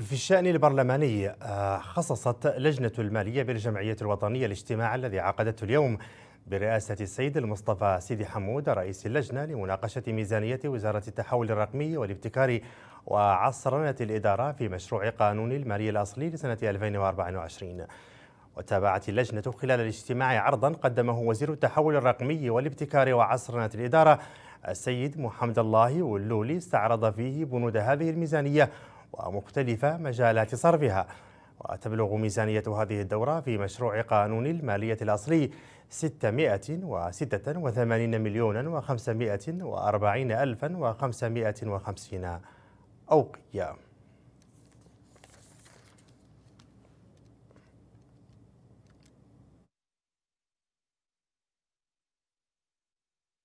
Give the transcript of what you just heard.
في الشأن البرلماني آه، خصصت لجنة المالية بالجمعية الوطنية الاجتماع الذي عقدته اليوم برئاسة السيد المصطفى سيدي حمود رئيس اللجنة لمناقشة ميزانية وزارة التحول الرقمي والابتكار وعصرنة الإدارة في مشروع قانون المالية الأصلي لسنة 2024 وتابعت اللجنة خلال الاجتماع عرضا قدمه وزير التحول الرقمي والابتكار وعصرنة الإدارة السيد محمد الله واللولي استعرض فيه بنود هذه الميزانية ومختلف مجالات صرفها وتبلغ ميزانية هذه الدورة في مشروع قانون المالية الأصلي 686 مليون و540 ألفا و550 أوقية